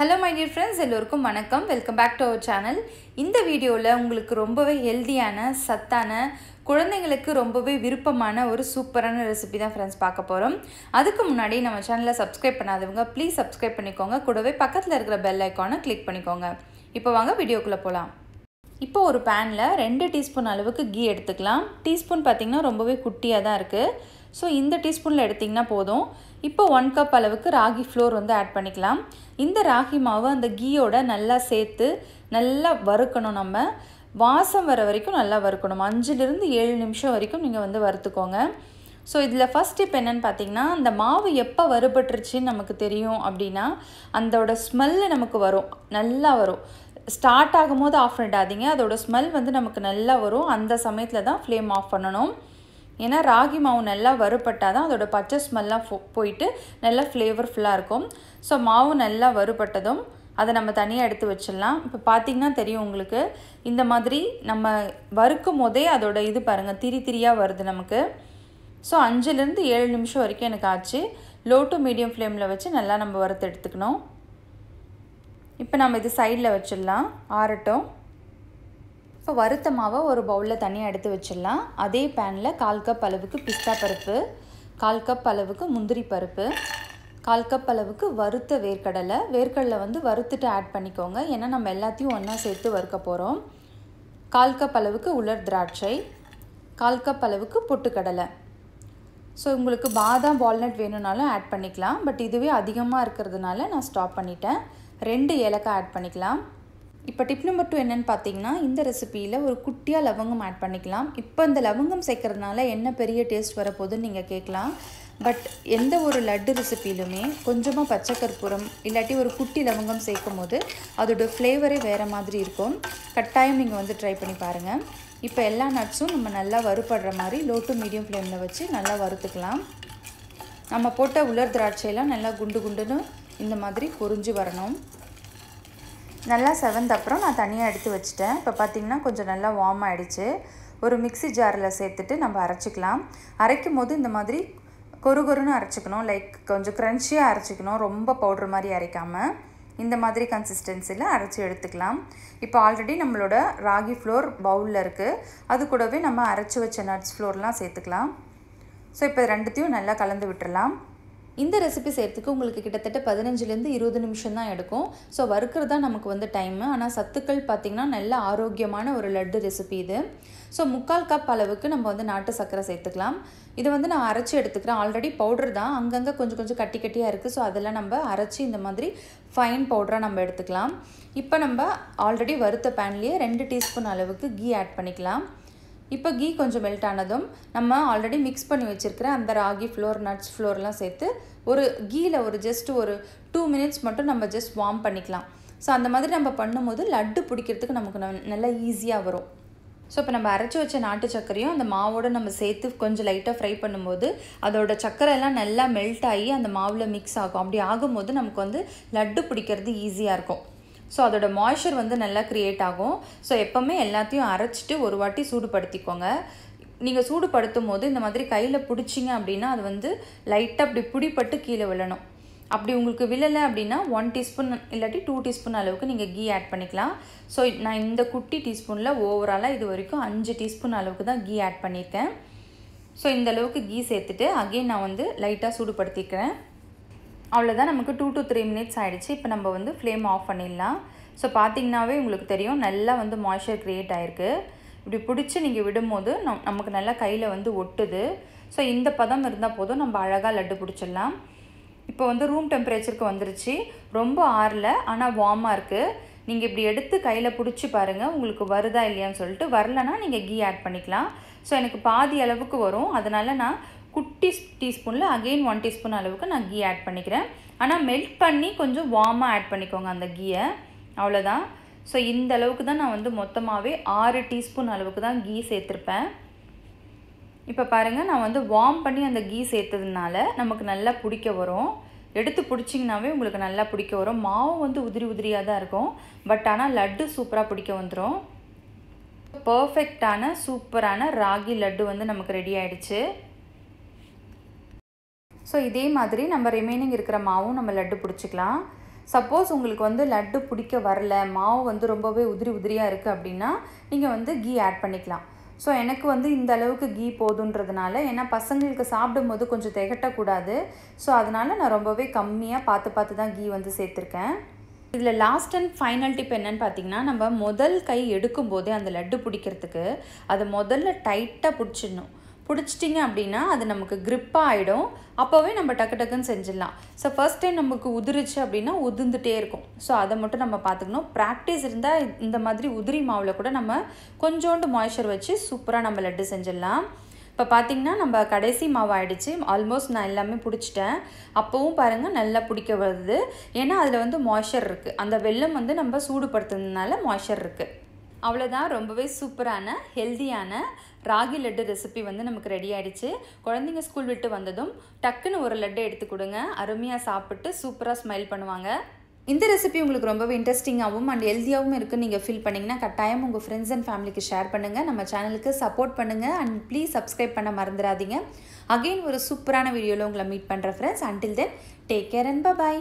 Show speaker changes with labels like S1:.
S1: hello my dear friends எல்லோருக்கும் வணக்கம் welcome back to our channel இந்த வீடியோவில் உங்களுக்கு ரொம்பவே ஹெல்த்தியான சத்தான குழந்தைங்களுக்கு ரொம்பவே விருப்பமான ஒரு சூப்பரான ரெசிபி தான் ஃப்ரெண்ட்ஸ் பார்க்க போகிறோம் அதுக்கு முன்னாடி நம்ம சேனலை சப்ஸ்கிரைப் பண்ணாதவங்க ப்ளீஸ் சப்ஸ்கிரைப் பண்ணிக்கோங்க கூடவே பக்கத்தில் இருக்கிற பெல் ஐக்கானை கிளிக் பண்ணிக்கோங்க இப்போ வாங்க வீடியோக்குள்ளே போகலாம் இப்போ ஒரு பேனில் ரெண்டு டீஸ்பூன் அளவுக்கு கீ எடுத்துக்கலாம் டீஸ்பூன் பார்த்திங்கன்னா ரொம்பவே குட்டியாக தான் இருக்குது ஸோ இந்த டீஸ்பூனில் எடுத்திங்கன்னா போதும் இப்போ ஒன் கப் அளவுக்கு ராகி ஃப்ளோர் வந்து ஆட் பண்ணிக்கலாம் இந்த ராகி மாவை அந்த கீயோட நல்லா சேர்த்து நல்லா வறுக்கணும் நம்ம வாசம் வர வரைக்கும் நல்லா வறுக்கணும் அஞ்சுலேருந்து ஏழு நிமிஷம் வரைக்கும் நீங்கள் வந்து வறுத்துக்கோங்க ஸோ இதில் ஃபஸ்ட் இப்போ என்னென்னு பார்த்தீங்கன்னா அந்த மாவு எப்போ வறுபட்டுருச்சுன்னு நமக்கு தெரியும் அப்படின்னா அதோட ஸ்மெல்லு நமக்கு வரும் நல்லா வரும் ஸ்டார்ட் ஆகும்போது ஆஃப் பண்ணிடாதீங்க அதோட ஸ்மெல் வந்து நமக்கு நல்லா வரும் அந்த சமயத்தில் தான் ஃப்ளேம் ஆஃப் பண்ணணும் ஏன்னா ராகி மாவு நல்லா வறுபட்டால் தான் அதோடய பச்சை ஸ்மெல்லாம் போயிட்டு நல்லா ஃப்ளேவர்ஃபுல்லாக இருக்கும் ஸோ மாவு நல்லா வறுபட்டதும் அதை நம்ம தனியாக எடுத்து வச்சிடலாம் இப்போ பார்த்திங்கன்னா தெரியும் உங்களுக்கு இந்த மாதிரி நம்ம வறுக்கும் போதே அதோட இது பாருங்கள் திரி திரியாக வருது நமக்கு ஸோ அஞ்சுலேருந்து ஏழு நிமிஷம் வரைக்கும் எனக்கு ஆச்சு லோ டு மீடியம் ஃப்ளேமில் வச்சு நல்லா நம்ம வறுத்து எடுத்துக்கணும் இப்போ நம்ம இது சைடில் வச்சிடலாம் ஆறட்டும் இப்போ வறுத்த மாவை ஒரு பவுலில் தனியாக எடுத்து வச்சிடலாம் அதே பேனில் கால் கப் அளவுக்கு பிஸ்தா பருப்பு கால் கப் அளவுக்கு முந்திரி பருப்பு கால் கப் அளவுக்கு வறுத்த வேர்க்கடலை வேர்க்கடலை வந்து வறுத்துட்டு ஆட் பண்ணிக்கோங்க ஏன்னா நம்ம எல்லாத்தையும் ஒன்றா சேர்த்து வறுக்க போகிறோம் கால் கப் அளவுக்கு உலர் திராட்சை கால் கப் அளவுக்கு பொட்டுக்கடலை ஸோ உங்களுக்கு பாதாம் வால்நட் வேணும்னாலும் ஆட் பண்ணிக்கலாம் பட் இதுவே அதிகமாக இருக்கிறதுனால நான் ஸ்டாப் பண்ணிட்டேன் ரெண்டு ஏலக்காய் ஆட் பண்ணிக்கலாம் இப்போ டிப் நம்பர் டூ என்னென்னு பார்த்தீங்கன்னா இந்த ரெசிப்பியில் ஒரு குட்டியாக லவங்கம் ஆட் பண்ணிக்கலாம் இப்போ இந்த லவங்கம் சேர்க்கறதுனால என்ன பெரிய டேஸ்ட் வரப்போகுதுன்னு நீங்கள் கேட்கலாம் பட் எந்த ஒரு லட்டு ரெசிப்பிலுமே கொஞ்சமாக பச்சை கற்பூரம் இல்லாட்டி ஒரு குட்டி லவங்கம் சேர்க்கும் போது அதோடய ஃப்ளேவரே வேறு மாதிரி இருக்கும் கட்டாயம் நீங்கள் வந்து ட்ரை பண்ணி பாருங்கள் இப்போ எல்லா நட்ஸும் நம்ம நல்லா வறுபடுற மாதிரி லோ டு மீடியம் ஃப்ளேமில் வச்சு நல்லா வறுத்துக்கலாம் நம்ம போட்ட உலர் திராட்சையெல்லாம் நல்லா குண்டு குண்டுன்னு இந்த மாதிரி பொறிஞ்சு வரணும் நல்லா செவந்த அப்புறம் நான் தனியாக எடுத்து வச்சுட்டேன் இப்போ பார்த்திங்கன்னா கொஞ்சம் நல்லா வார்ம் ஆகிடுச்சு ஒரு மிக்சி ஜாரில் சேர்த்துட்டு நம்ம அரைச்சிக்கலாம் அரைக்கும் போது இந்த மாதிரி கொரு கொருன்னு அரைச்சிக்கணும் லைக் கொஞ்சம் க்ரன்ச்சியாக அரைச்சிக்கணும் ரொம்ப பவுட்ரு மாதிரி அரைக்காமல் இந்த மாதிரி கன்சிஸ்டன்சியில் அரைச்சி எடுத்துக்கலாம் இப்போ ஆல்ரெடி நம்மளோட ராகி ஃப்ளோர் பவுலில் இருக்குது அது கூடவே நம்ம அரைச்சி வச்ச நட்ஸ் ஃப்ளோர்லாம் சேர்த்துக்கலாம் ஸோ இப்போ ரெண்டுத்தையும் நல்லா கலந்து விட்டுடலாம் இந்த ரெசிபி செய்கிறதுக்கு உங்களுக்கு கிட்டத்தட்ட பதினஞ்சுலேருந்து இருபது நிமிஷம் தான் எடுக்கும் ஸோ வறுக்கிறது தான் நமக்கு வந்து டைம் ஆனால் சத்துக்கள் பார்த்திங்கன்னா நல்ல ஆரோக்கியமான ஒரு லட்டு ரெசிபி இது ஸோ முக்கால் கப் அளவுக்கு நம்ம வந்து நாட்டு சர்க்கரை சேர்த்துக்கலாம் இதை வந்து நான் அரைச்சி எடுத்துக்கிறேன் ஆல்ரெடி பவுடர் தான் அங்கங்கே கொஞ்சம் கொஞ்சம் கட்டி கட்டியாக இருக்குது ஸோ அதெல்லாம் நம்ம அரைச்சி இந்த மாதிரி ஃபைன் பவுடராக நம்ம எடுத்துக்கலாம் இப்போ நம்ம ஆல்ரெடி வறுத்த பேன்லேயே ரெண்டு டீஸ்பூன் அளவுக்கு கீ ஆட் பண்ணிக்கலாம் இப்போ கீ கொஞ்சம் மெல்ட் ஆனதும் நம்ம ஆல்ரெடி மிக்ஸ் பண்ணி வச்சுருக்கிற அந்த ராகி ஃப்ளோர் நட்ஸ் ஃப்ளோர்லாம் சேர்த்து ஒரு கீயில் ஒரு ஜஸ்ட் ஒரு டூ மினிட்ஸ் மட்டும் நம்ம ஜஸ்ட் வார்ம் பண்ணிக்கலாம் ஸோ அந்த மாதிரி நம்ம பண்ணும்போது லட்டு பிடிக்கிறதுக்கு நமக்கு நல்லா ஈஸியாக வரும் ஸோ இப்போ நம்ம அரைச்சி வச்ச நாட்டு சர்க்கரையும் அந்த மாவோடு நம்ம சேர்த்து கொஞ்சம் லைட்டாக ஃப்ரை பண்ணும்போது அதோட சர்க்கரை எல்லாம் நல்லா மெல்ட் ஆகி அந்த மாவில் மிக்ஸ் ஆகும் அப்படி ஆகும்போது நமக்கு வந்து லட்டு பிடிக்கிறது ஈஸியாக இருக்கும் ஸோ அதோட மாய்ச்சர் வந்து நல்லா க்ரியேட் ஆகும் ஸோ எப்போவுமே எல்லாத்தையும் அரைச்சிட்டு ஒரு வாட்டி சூடுபடுத்திக்கோங்க நீங்கள் சூடுபடுத்தும் போது இந்த மாதிரி கையில் பிடிச்சிங்க அப்படின்னா அது வந்து லைட்டாக அப்படி பிடிப்பட்டு கீழே விழணும் அப்படி உங்களுக்கு விழலை அப்படின்னா ஒன் டீஸ்பூன் இல்லாட்டி டூ டீஸ்பூன் அளவுக்கு நீங்கள் கீ ஆட் பண்ணிக்கலாம் ஸோ நான் இந்த குட்டி டீஸ்பூனில் ஓவராலாக இது வரைக்கும் அஞ்சு டீஸ்பூன் அளவுக்கு தான் கீ ஆட் பண்ணியிருக்கேன் ஸோ இந்த அளவுக்கு கீ சேர்த்துட்டு அகெயின் நான் வந்து லைட்டாக சூடுபடுத்திக்கிறேன் அவ்வளோதான் நமக்கு டூ டு த்ரீ மினிட்ஸ் ஆகிடுச்சு இப்போ நம்ம வந்து ஃப்ளேம் ஆஃப் பண்ணிடலாம் ஸோ பார்த்திங்கனாவே உங்களுக்கு தெரியும் நல்லா வந்து மாய்ச்சர் க்ரியேட் ஆகிருக்கு இப்படி பிடிச்சி நீங்கள் விடும்போது நம் நமக்கு நல்லா கையில் வந்து ஒட்டுது ஸோ இந்த பதம் இருந்தால் போதும் நம்ம அழகாக லட்டு பிடிச்சிடலாம் இப்போ வந்து ரூம் டெம்பரேச்சருக்கு வந்துருச்சு ரொம்ப ஆறல ஆனால் வார்மாக இருக்குது நீங்கள் இப்படி எடுத்து கையில் பிடிச்சி பாருங்கள் உங்களுக்கு வருதா இல்லையான்னு சொல்லிட்டு வரலன்னா நீங்கள் கீ ஆட் பண்ணிக்கலாம் ஸோ எனக்கு பாதி அளவுக்கு வரும் அதனால் நான் குட்டி டீஸ்பூனில் அகெயின் ஒன் டீஸ்பூன் அளவுக்கு நான் கீ ஆட் பண்ணிக்கிறேன் ஆனால் மெல்ட் பண்ணி கொஞ்சம் வார்மாக ஆட் பண்ணிக்கோங்க அந்த கீயை அவ்வளோதான் ஸோ இந்த அளவுக்கு தான் நான் வந்து மொத்தமாகவே ஆறு டீஸ்பூன் அளவுக்கு தான் கீ சேர்த்துருப்பேன் இப்போ பாருங்கள் நான் வந்து வார்ம் பண்ணி அந்த கீ சேர்த்ததுனால நமக்கு நல்லா பிடிக்க வரும் எடுத்து பிடிச்சிங்கனாவே உங்களுக்கு நல்லா பிடிக்க வரும் மாவு வந்து உதிரி உதிரியாக தான் இருக்கும் பட் ஆனால் லட்டு சூப்பராக பிடிக்க வந்துடும் பர்ஃபெக்டான சூப்பரான ராகி லட்டு வந்து நமக்கு ரெடி ஆகிடுச்சு ஸோ இதே மாதிரி நம்ம ரிமைனிங் இருக்கிற மாவும் நம்ம லட்டு பிடிச்சிக்கலாம் சப்போஸ் உங்களுக்கு வந்து லட்டு பிடிக்க வரல மாவு வந்து ரொம்பவே உதிரி உதிரியாக இருக்குது அப்படின்னா நீங்கள் வந்து கீ ஆட் பண்ணிக்கலாம் ஸோ எனக்கு வந்து இந்த அளவுக்கு கீ போதுன்றதுனால ஏன்னா பசங்களுக்கு சாப்பிடும் போது கொஞ்சம் திகட்டக்கூடாது ஸோ அதனால் நான் ரொம்பவே கம்மியாக பார்த்து பார்த்து தான் கீ வந்து சேர்த்துருக்கேன் இதில் லாஸ்ட் அண்ட் ஃபைனல் டிப் என்னன்னு பார்த்தீங்கன்னா நம்ம முதல் கை எடுக்கும்போதே அந்த லட்டு பிடிக்கிறதுக்கு அதை முதல்ல டைட்டாக பிடிச்சிடணும் பிடிச்சிட்டிங்க அப்படின்னா அது நமக்கு கிரிப்பாக ஆகிடும் அப்போவே நம்ம டக்கு டக்குன்னு செஞ்சிடலாம் ஸோ ஃபஸ்ட் டைம் நமக்கு உதிரிச்சு அப்படின்னா உதிர்ந்துட்டே இருக்கும் ஸோ அதை மட்டும் நம்ம பார்த்துக்கணும் ப்ராக்டிஸ் இருந்தால் இந்த மாதிரி உதிரி மாவில் கூட நம்ம கொஞ்சோண்டு மாய்ச்சர் வச்சு சூப்பராக நம்ம லட்டு செஞ்சிடலாம் இப்போ பார்த்தீங்கன்னா நம்ம கடைசி மாவு ஆகிடுச்சு ஆல்மோஸ்ட் நான் எல்லாமே பிடிச்சிட்டேன் அப்போவும் பாருங்கள் நல்லா பிடிக்க வருது ஏன்னா அதில் வந்து மாய்ச்சர் இருக்குது அந்த வெள்ளம் வந்து நம்ம சூடுபடுத்துறதுனால மாய்ச்சர் இருக்குது அவ்வளோதான் ரொம்பவே சூப்பரான ஹெல்தியான ராகி லட்டு ரெசிபி வந்து நமக்கு ரெடி ஆகிடுச்சு குழந்தைங்க ஸ்கூல் விட்டு வந்ததும் டக்குன்னு ஒரு லட்டு எடுத்து கொடுங்க அருமையாக சாப்பிட்டு சூப்பராக ஸ்மைல் பண்ணுவாங்க இந்த ரெசிபி உங்களுக்கு ரொம்பவே இன்ட்ரெஸ்டிங்காகவும் அண்ட் ஹெல்த்தியாகவும் இருக்குன்னு நீங்கள் ஃபீல் பண்ணிங்கன்னா கட்டாயம் உங்கள் ஃப்ரெண்ட்ஸ் அண்ட் ஃபேமிலிக்கு ஷேர் பண்ணுங்கள் நம்ம சேனலுக்கு சப்போர்ட் பண்ணுங்கள் அண்ட் ப்ளீஸ் சப்ஸ்கிரைப் பண்ண மறந்துடாதீங்க அகெயின் ஒரு சூப்பரான வீடியோவில் உங்களை மீட் பண்ணுற friends until then take care and bye